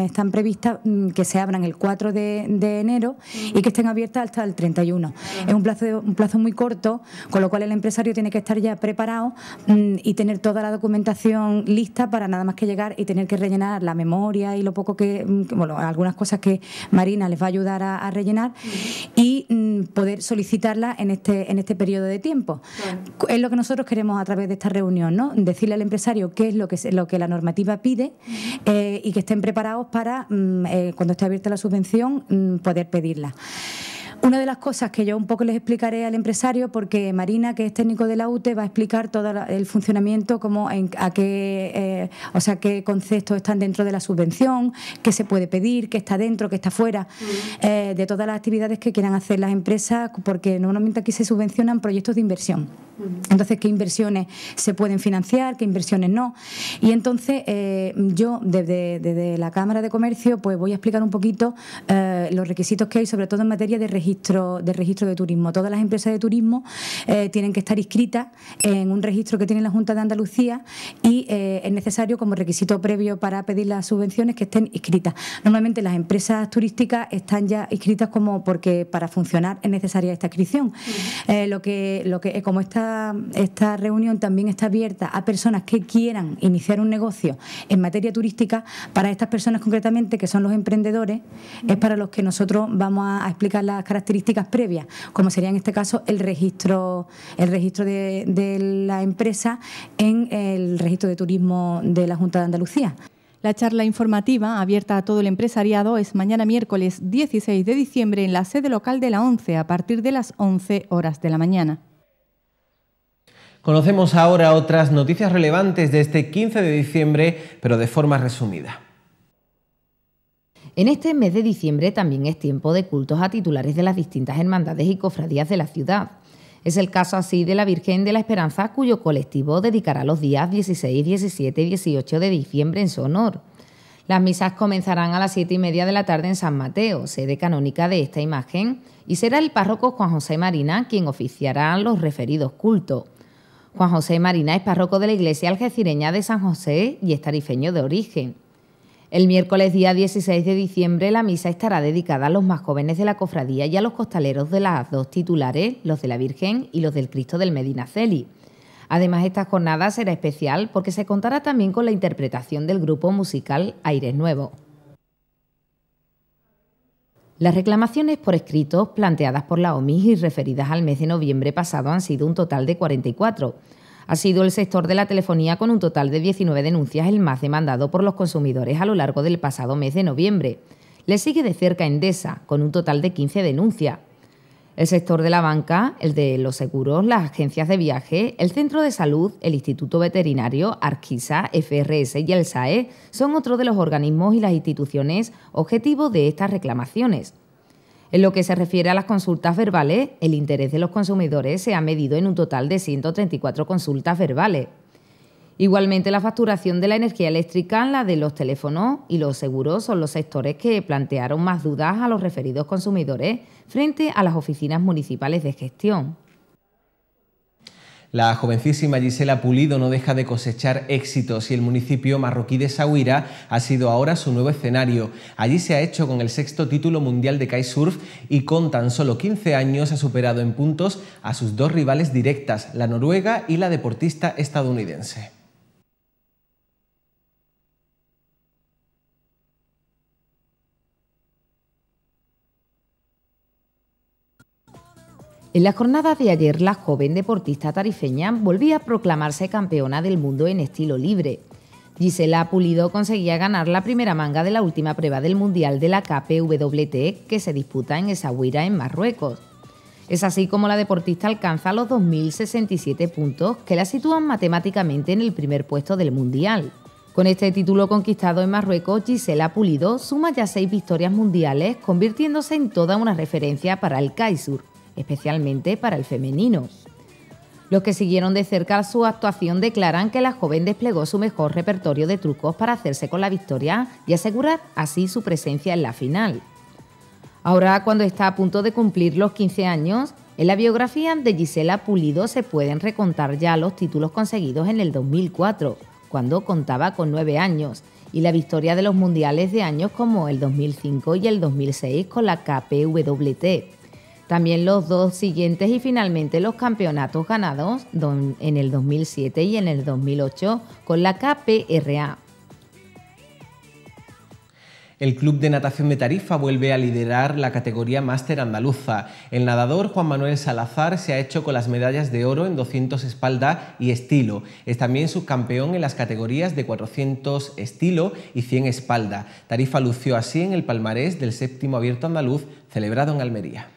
Están previstas mm, que se abran el 4 de, enero y que estén abiertas hasta el 31. Es un plazo, un plazo muy corto, con lo cual el empresario tiene que estar ya preparado mm, y tener toda la documentación lista para nada más que llegar y tener que rellenar la memoria y lo poco que, mm, bueno, algunas cosas que Marina les va a ayudar a, rellenar. Y poder solicitarla en este, en este periodo de tiempo. Es lo que nosotros queremos a través de esta reunión, ¿no? Decirle al empresario qué es lo que, lo que la normativa pide eh, y que estén preparados para, mm, eh, cuando esté abierta la subvención, mm, poder pedirla. Una de las cosas que yo un poco les explicaré al empresario, porque Marina, que es técnico de la UTE, va a explicar todo el funcionamiento, como a qué, eh, o sea, qué conceptos están dentro de la subvención, qué se puede pedir, qué está dentro, qué está fuera, eh, de todas las actividades que quieran hacer las empresas, porque normalmente aquí se subvencionan proyectos de inversión. Entonces, ¿qué inversiones se pueden financiar? ¿Qué inversiones no? Y entonces eh, yo desde, la Cámara de Comercio pues voy a explicar un poquito eh, los requisitos que hay, sobre todo en materia de registro de, registro de turismo. Todas las empresas de turismo eh, tienen que estar inscritas en un registro que tiene la Junta de Andalucía y es necesario como requisito previo para pedir las subvenciones que estén inscritas. Normalmente las empresas turísticas están ya inscritas como porque para funcionar es necesaria esta inscripción. lo que, lo que, como está esta, reunión también está abierta a personas que quieran iniciar un negocio en materia turística. Para estas personas concretamente, que son los emprendedores, es para los que nosotros vamos a explicar las características previas, como sería en este caso el registro, el registro de, la empresa en el registro de turismo de la Junta de Andalucía. La charla informativa, abierta a todo el empresariado, es mañana miércoles 16 de diciembre en la sede local de la ONCE a partir de las 11 horas de la mañana. Conocemos ahora otras noticias relevantes de este 15 de diciembre, pero de forma resumida. En este mes de diciembre también es tiempo de cultos a titulares de las distintas hermandades y cofradías de la ciudad. Es el caso así de la Virgen de la Esperanza, cuyo colectivo dedicará los días 16, 17 y 18 de diciembre en su honor. Las misas comenzarán a las 7 y media de la tarde en San Mateo, sede canónica de esta imagen, y será el párroco Juan José Marina quien oficiará los referidos cultos Juan José Marina es párroco de la iglesia algecireña de San José y es tarifeño de origen. El miércoles día 16 de diciembre la misa estará dedicada a los más jóvenes de la cofradía y a los costaleros de las dos titulares, los de la Virgen y los del Cristo del Medinaceli. Además, esta jornada será especial porque se contará también con la interpretación del grupo musical Aires Nuevo. Las reclamaciones por escrito, planteadas por la OMIS y referidas al mes de noviembre pasado han sido un total de 44. Ha sido el sector de la telefonía con un total de 19 denuncias el más demandado por los consumidores a lo largo del pasado mes de noviembre. Le sigue de cerca Endesa, con un total de 15 denuncias el sector de la banca, el de los seguros, las agencias de viaje, el centro de salud, el Instituto Veterinario, Arquisa, FRS y el SAE son otros de los organismos y las instituciones objetivos de estas reclamaciones. En lo que se refiere a las consultas verbales, el interés de los consumidores se ha medido en un total de 134 consultas verbales, Igualmente, la facturación de la energía eléctrica, la de los teléfonos y los seguros son los sectores que plantearon más dudas a los referidos consumidores frente a las oficinas municipales de gestión. La jovencísima Gisela Pulido no deja de cosechar éxitos y el municipio marroquí de Sahuira ha sido ahora su nuevo escenario. Allí se ha hecho con el sexto título mundial de kitesurf y con tan solo 15 años ha superado en puntos a sus dos rivales directas, la noruega y la deportista estadounidense. En la jornada de ayer, la joven deportista tarifeña volvía a proclamarse campeona del mundo en estilo libre. Gisela Pulido conseguía ganar la primera manga de la última prueba del Mundial de la KPWT que se disputa en Esahuira, en Marruecos. Es así como la deportista alcanza los 2.067 puntos que la sitúan matemáticamente en el primer puesto del Mundial. Con este título conquistado en Marruecos, Gisela Pulido suma ya seis victorias mundiales, convirtiéndose en toda una referencia para el kaisur especialmente para el femenino. Los que siguieron de cerca su actuación declaran que la joven desplegó su mejor repertorio de trucos para hacerse con la victoria y asegurar así su presencia en la final. Ahora, cuando está a punto de cumplir los 15 años, en la biografía de Gisela Pulido se pueden recontar ya los títulos conseguidos en el 2004, cuando contaba con 9 años, y la victoria de los mundiales de años como el 2005 y el 2006 con la KPWT también los dos siguientes y finalmente los campeonatos ganados en el 2007 y en el 2008 con la KPRA. El Club de Natación de Tarifa vuelve a liderar la categoría máster andaluza. El nadador Juan Manuel Salazar se ha hecho con las medallas de oro en 200 espalda y estilo. Es también subcampeón en las categorías de 400 estilo y 100 espalda. Tarifa lució así en el palmarés del séptimo abierto andaluz celebrado en Almería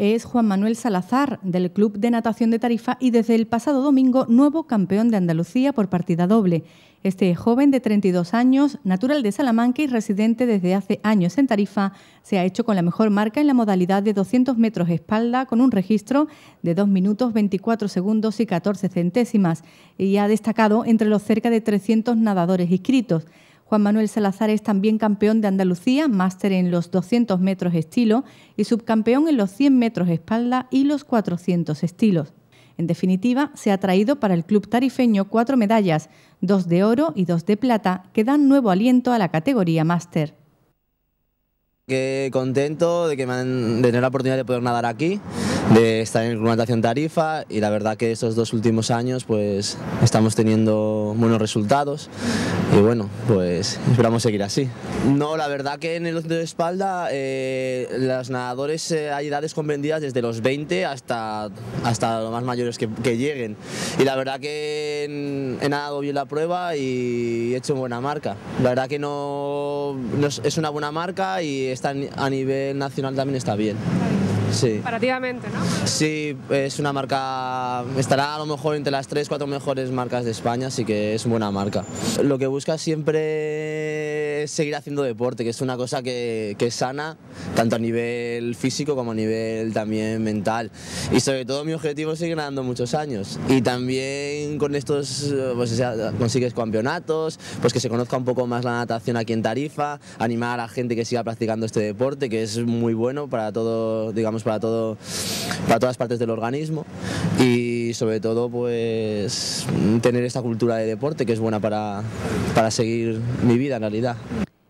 es Juan Manuel Salazar, del Club de Natación de Tarifa y desde el pasado domingo nuevo campeón de Andalucía por partida doble. Este joven de 32 años, natural de Salamanca y residente desde hace años en Tarifa, se ha hecho con la mejor marca en la modalidad de 200 metros espalda con un registro de 2 minutos 24 segundos y 14 centésimas y ha destacado entre los cerca de 300 nadadores inscritos. Juan Manuel Salazar es también campeón de Andalucía, máster en los 200 metros estilo y subcampeón en los 100 metros espalda y los 400 estilos. En definitiva, se ha traído para el club tarifeño cuatro medallas, dos de oro y dos de plata, que dan nuevo aliento a la categoría máster. Qué contento de tener la oportunidad de poder nadar aquí de estar en el Club Tarifa y la verdad que estos dos últimos años pues estamos teniendo buenos resultados y bueno, pues esperamos seguir así. No, la verdad que en el otro de espalda eh, los nadadores eh, hay edades comprendidas desde los 20 hasta, hasta los más mayores que, lleguen y la verdad que he nadado bien la prueba y he hecho buena marca. La verdad que no, es una buena marca y está a nivel nacional también está bien. Sí. Comparativamente, ¿no? Sí, es una marca, estará a lo mejor entre las 3, 4 mejores marcas de España, así que es buena marca. Lo que busca siempre es seguir haciendo deporte, que es una cosa que, es sana, tanto a nivel físico como a nivel también mental. Y sobre todo mi objetivo es seguir ganando muchos años. Y también con estos, pues consigues campeonatos, pues que se conozca un poco más la natación aquí en Tarifa, animar a la gente que siga practicando este deporte, que es muy bueno para todo, digamos, para, todas partes del organismo y sobre todo pues tener esta cultura de deporte que es buena para, para seguir mi vida en realidad.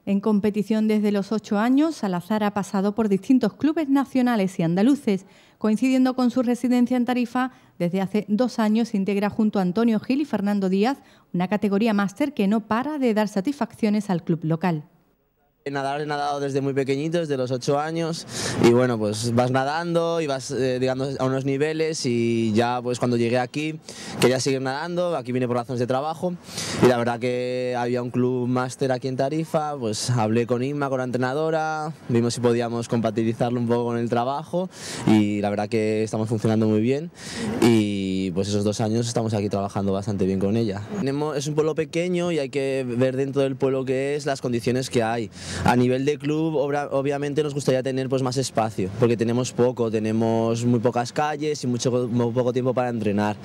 En competición desde los ocho años, Salazar ha pasado por distintos clubes nacionales y andaluces. Coincidiendo con su residencia en Tarifa, desde hace dos años integra junto a Antonio Gil y Fernando Díaz una categoría máster que no para de dar satisfacciones al club local. Nadar he nadado desde muy pequeñito, desde los 8 años y bueno, pues vas nadando y vas eh, llegando a unos niveles y ya pues cuando llegué aquí quería seguir nadando, aquí vine por razones de trabajo y la verdad que había un club máster aquí en Tarifa, pues hablé con Inma, con la entrenadora, vimos si podíamos compatibilizarlo un poco con el trabajo y la verdad que estamos funcionando muy bien y pues esos dos años estamos aquí trabajando bastante bien con ella. es un pueblo pequeño y hay que ver dentro del pueblo que es las condiciones que hay. A nivel de club, obviamente nos gustaría tener pues, más espacio, porque tenemos poco, tenemos muy pocas calles y mucho, muy poco tiempo para entrenar.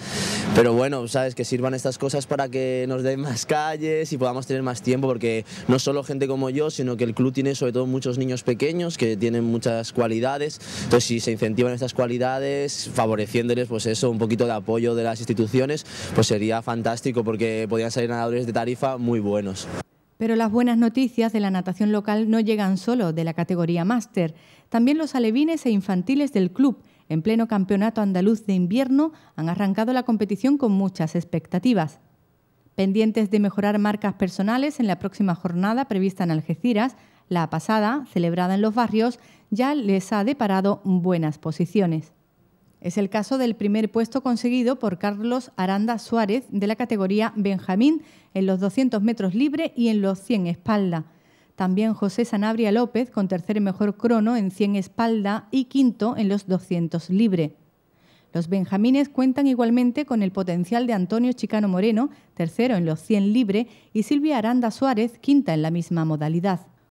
Pero bueno, sabes, que sirvan estas cosas para que nos den más calles y podamos tener más tiempo, porque no solo gente como yo, sino que el club tiene sobre todo muchos niños pequeños que tienen muchas cualidades. Entonces, si se incentivan estas cualidades, favoreciéndoles pues eso, un poquito de apoyo de las instituciones, pues sería fantástico, porque podrían salir nadadores de tarifa muy buenos. Pero las buenas noticias de la natación local no llegan solo de la categoría máster, también los alevines e infantiles del club, en pleno campeonato andaluz de invierno, han arrancado la competición con muchas expectativas. Pendientes de mejorar marcas personales en la próxima jornada prevista en Algeciras, la pasada, celebrada en los barrios, ya les ha deparado buenas posiciones. Es el caso del primer puesto conseguido por Carlos Aranda Suárez de la categoría Benjamín en los 200 metros libre y en los 100 espalda. También José Sanabria López con tercer mejor crono en 100 espalda y quinto en los 200 libre. Los benjamines cuentan igualmente con el potencial de Antonio Chicano Moreno, tercero en los 100 libre, y Silvia Aranda Suárez, quinta en la misma modalidad.